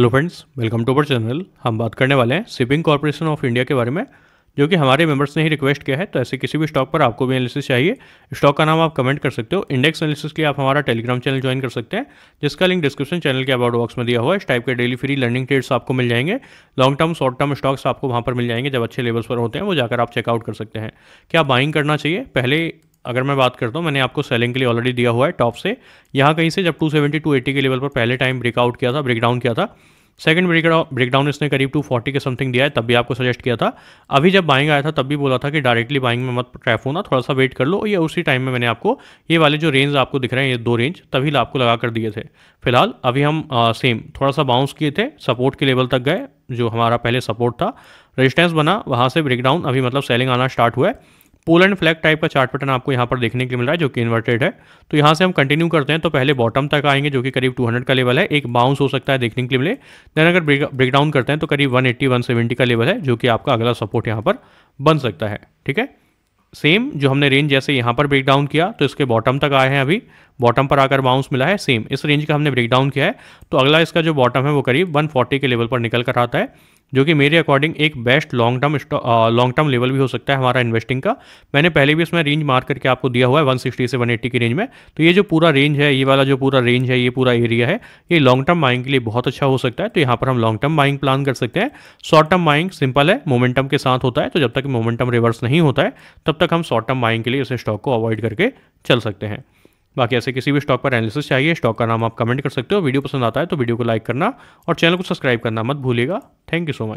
hello friends welcome to our channel हम बात करने वाले हैं शिपिंग कॉरपोरेशन ऑफ इंडिया के बारे में जो कि हमारे मेंबर्स ने ही रिक्वेस्ट किया है तो ऐसे किसी भी स्टॉक पर आपको भी एनालिसिस चाहिए स्टॉक का नाम आप कमेंट कर सकते हो इंडेक्स एनालिसिस के लिए आप हमारा टेलीग्राम चैनल ज्वाइन कर सकते हैं जिसका लिंक डिस्क्रिप्शन चैनल के अबाउट बॉक्स में दिया हुआ है इस टाइप के डेली फ्री लर्निंग ट्रेड्स आपको मिल जाएंगे long term short term stocks आपको वहाँ पर मिल जाएंगे जब अच्छे लेवल्स पर होते हैं वो जाकर आप चेकआउट कर सकते हैं क्या बाइंग करना चाहिए पहले अगर मैं बात करता हूँ मैंने आपको सेलिंग के लिए ऑलरेडी दिया हुआ है टॉप से यहाँ कहीं से जब 270 280 के लेवल पर पहले टाइम ब्रेकआउट किया था ब्रेकडाउन किया था सेकंड ब्रेकडाउन इसने करीब 240 के समथिंग दिया है तब भी आपको सजेस्ट किया था अभी जब बाइंग आया था तब भी बोला था कि डायरेक्टली बाइंग में मत ट्रैफ होना थोड़ा सा वेट कर लो या उसी टाइम में मैंने आपको ये वाले जो रेंज आपको दिख रहे हैं ये दो रेंज तभी आपको लगा कर दिए थे फिलहाल अभी हम आ, सेम थोड़ा सा बाउंस किए थे सपोर्ट के लेवल तक गए जो हमारा पहले सपोर्ट था रजिस्टेंस बना वहाँ से ब्रेकडाउन अभी मतलब सेलिंग आना स्टार्ट हुआ है पोलैंड फ्लैग टाइप का चार्ट पैटर्न आपको यहाँ पर देखने के लिए मिल रहा है जो कि इन्वर्टेड है तो यहाँ से हम कंटिन्यू करते हैं तो पहले बॉटम तक आएंगे जो कि करीब 200 का लेवल है एक बाउंस हो सकता है देखने के लिए मिले देन अगर ब्रेक डाउन करते हैं तो करीब 180 170 का लेवल है जो कि आपका अगला सपोर्ट यहाँ पर बन सकता है ठीक है सेम जो हमने रेंज जैसे यहाँ पर ब्रेक डाउन किया तो इसके बॉटम तक आए हैं अभी बॉटम पर आकर बाउंस मिला है सेम इस रेंज का हमने ब्रेक डाउन किया है तो अगला इसका जो बॉटम है वो करीब 140 के लेवल पर निकल कर आता है जो कि मेरे अकॉर्डिंग एक best long term long term level भी हो सकता है हमारा इन्वेस्टिंग का मैंने पहले भी इसमें रेंज मार करके आपको दिया हुआ है 160 से 180 की रेंज में तो ये जो पूरा रेंज है ये वाला जो पूरा रेंज है ये पूरा एरिया है ये लॉन्ग टर्म बाइंग के लिए बहुत अच्छा हो सकता है तो यहाँ पर हम लॉन्ग टर्म बाइंग प्लान कर सकते हैं शॉर्ट टर्म बाइंग सिंपल है मोमेंटम के साथ होता है तो जब तक मोमेंटम रिवर्स नहीं होता है तब तक हम शॉर्ट टर्म बाइंग के लिए इस स्टॉक को अवॉइड करके चल सकते हैं बाकी ऐसे किसी भी स्टॉक पर एनालिसिस चाहिए स्टॉक का नाम आप कमेंट कर सकते हो वीडियो पसंद आता है तो वीडियो को लाइक करना और चैनल को सब्सक्राइब करना मत भूलिएगा थैंक यू सो मच